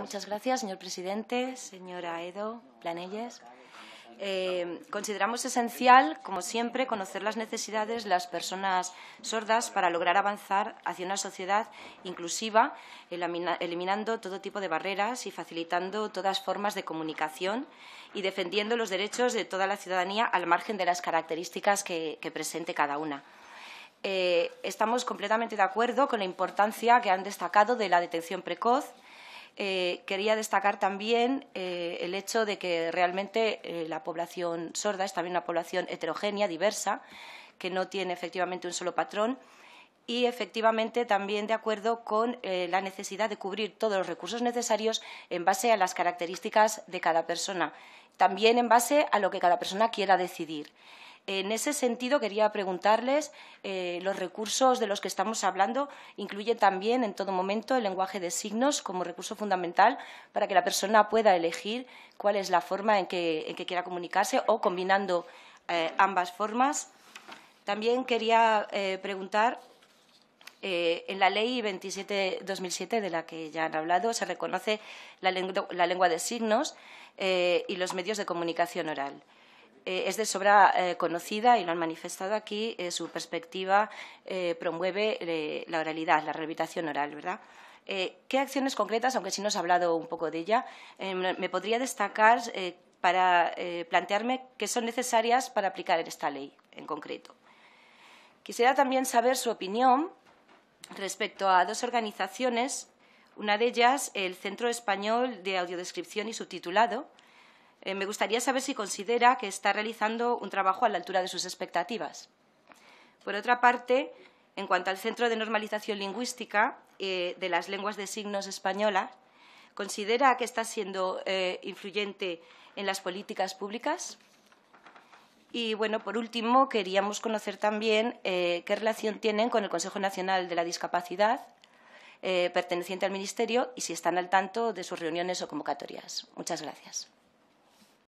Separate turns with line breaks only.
Muchas gracias, señor presidente, señora Edo Planelles. Eh, consideramos esencial, como siempre, conocer las necesidades de las personas sordas para lograr avanzar hacia una sociedad inclusiva, eliminando todo tipo de barreras y facilitando todas formas de comunicación y defendiendo los derechos de toda la ciudadanía al margen de las características que, presente cada una. Eh, estamos completamente de acuerdo con la importancia que han destacado de la detección precoz, eh, quería destacar también eh, el hecho de que realmente eh, la población sorda es también una población heterogénea, diversa, que no tiene efectivamente un solo patrón y efectivamente también de acuerdo con la necesidad de cubrir todos los recursos necesarios en base a las características de cada persona, también en base a lo que cada persona quiera decidir. En ese sentido, quería preguntarles, eh, ¿los recursos de los que estamos hablando incluyen también en todo momento el lenguaje de signos como recurso fundamental para que la persona pueda elegir cuál es la forma en que, quiera comunicarse o combinando eh, ambas formas? También quería eh, preguntar en la Ley 27-2007, de la que ya han hablado, se reconoce la, lengua, de signos y los medios de comunicación oral. Eh, es de sobra eh, conocida y lo han manifestado aquí. Eh, su perspectiva promueve la oralidad, la rehabilitación oral, ¿verdad? ¿Qué acciones concretas, aunque sí nos ha hablado un poco de ella, me podría destacar para plantearme qué son necesarias para aplicar esta ley en concreto? Quisiera también saber su opinión respecto a dos organizaciones, una de ellas el Centro Español de Audiodescripción y Subtitulado, eh, me gustaría saber si considera que está realizando un trabajo a la altura de sus expectativas. Por otra parte, en cuanto al Centro de Normalización Lingüística eh, de las Lenguas de Signos Española, ¿considera que está siendo eh, influyente en las políticas públicas? Y, bueno, por último, queríamos conocer también qué relación tienen con el Consejo Nacional de la Discapacidad, perteneciente al Ministerio, y si están al tanto de sus reuniones o convocatorias. Muchas gracias.